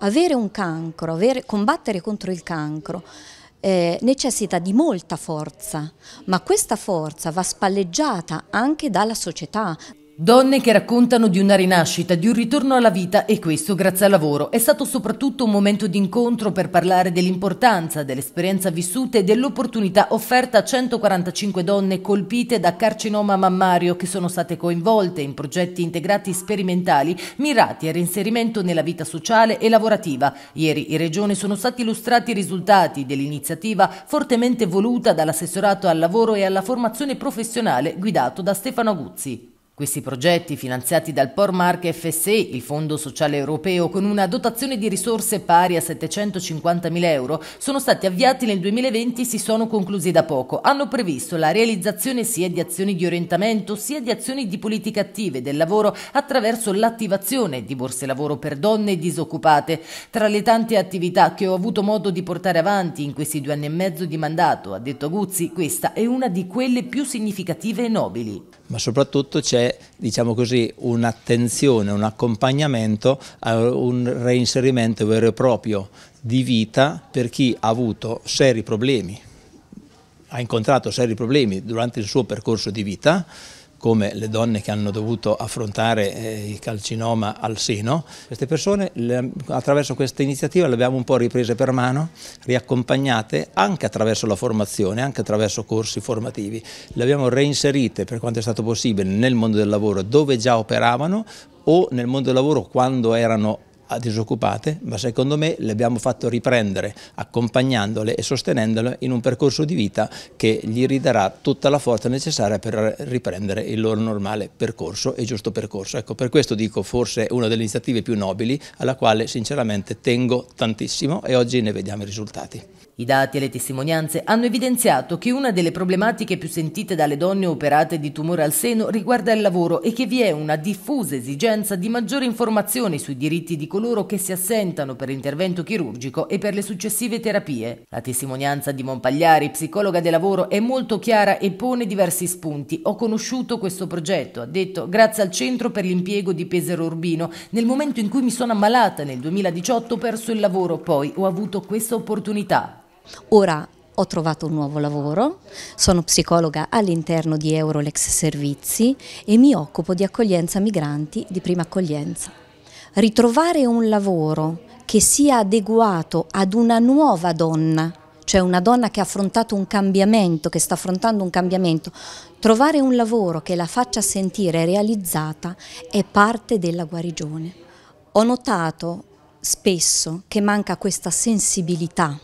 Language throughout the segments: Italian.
Avere un cancro, avere, combattere contro il cancro eh, necessita di molta forza, ma questa forza va spalleggiata anche dalla società. Donne che raccontano di una rinascita, di un ritorno alla vita e questo grazie al lavoro. È stato soprattutto un momento di incontro per parlare dell'importanza dell'esperienza vissuta e dell'opportunità offerta a 145 donne colpite da carcinoma mammario che sono state coinvolte in progetti integrati sperimentali mirati al reinserimento nella vita sociale e lavorativa. Ieri in Regione sono stati illustrati i risultati dell'iniziativa fortemente voluta dall'assessorato al lavoro e alla formazione professionale guidato da Stefano Guzzi. Questi progetti, finanziati dal Pormark FSI, il Fondo Sociale Europeo, con una dotazione di risorse pari a 750.000 euro, sono stati avviati nel 2020 e si sono conclusi da poco. Hanno previsto la realizzazione sia di azioni di orientamento, sia di azioni di politica attive del lavoro attraverso l'attivazione di borse lavoro per donne disoccupate. Tra le tante attività che ho avuto modo di portare avanti in questi due anni e mezzo di mandato, ha detto Guzzi, questa è una di quelle più significative e nobili ma soprattutto c'è diciamo un'attenzione, un accompagnamento a un reinserimento vero e proprio di vita per chi ha avuto seri problemi, ha incontrato seri problemi durante il suo percorso di vita come le donne che hanno dovuto affrontare eh, il calcinoma al seno. Queste persone attraverso questa iniziativa le abbiamo un po' riprese per mano, riaccompagnate anche attraverso la formazione, anche attraverso corsi formativi. Le abbiamo reinserite per quanto è stato possibile nel mondo del lavoro dove già operavano o nel mondo del lavoro quando erano disoccupate, ma secondo me le abbiamo fatto riprendere, accompagnandole e sostenendole in un percorso di vita che gli ridarà tutta la forza necessaria per riprendere il loro normale percorso e giusto percorso. Ecco, per questo dico forse una delle iniziative più nobili alla quale sinceramente tengo tantissimo e oggi ne vediamo i risultati. I dati e le testimonianze hanno evidenziato che una delle problematiche più sentite dalle donne operate di tumore al seno riguarda il lavoro e che vi è una diffusa esigenza di maggiore informazione sui diritti di coloro che si assentano per l'intervento chirurgico e per le successive terapie. La testimonianza di Monpagliari, psicologa del lavoro, è molto chiara e pone diversi spunti. Ho conosciuto questo progetto, ha detto, grazie al Centro per l'impiego di Pesaro Urbino. Nel momento in cui mi sono ammalata nel 2018 ho perso il lavoro, poi ho avuto questa opportunità. Ora ho trovato un nuovo lavoro, sono psicologa all'interno di Eurolex Servizi e mi occupo di accoglienza migranti di prima accoglienza. Ritrovare un lavoro che sia adeguato ad una nuova donna, cioè una donna che ha affrontato un cambiamento, che sta affrontando un cambiamento, trovare un lavoro che la faccia sentire realizzata è parte della guarigione. Ho notato spesso che manca questa sensibilità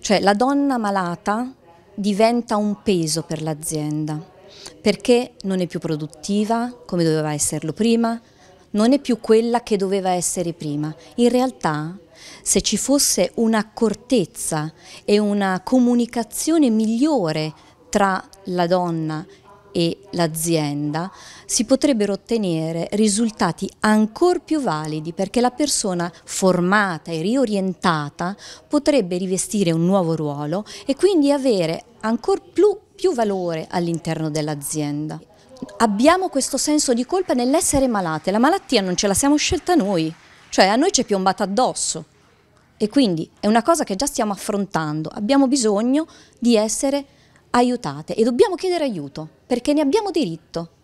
cioè la donna malata diventa un peso per l'azienda perché non è più produttiva come doveva esserlo prima, non è più quella che doveva essere prima. In realtà se ci fosse un'accortezza e una comunicazione migliore tra la donna e l'azienda si potrebbero ottenere risultati ancora più validi perché la persona formata e riorientata potrebbe rivestire un nuovo ruolo e quindi avere ancora più, più valore all'interno dell'azienda. Abbiamo questo senso di colpa nell'essere malate, la malattia non ce la siamo scelta noi, cioè a noi ci è piombata addosso e quindi è una cosa che già stiamo affrontando, abbiamo bisogno di essere aiutate e dobbiamo chiedere aiuto perché ne abbiamo diritto.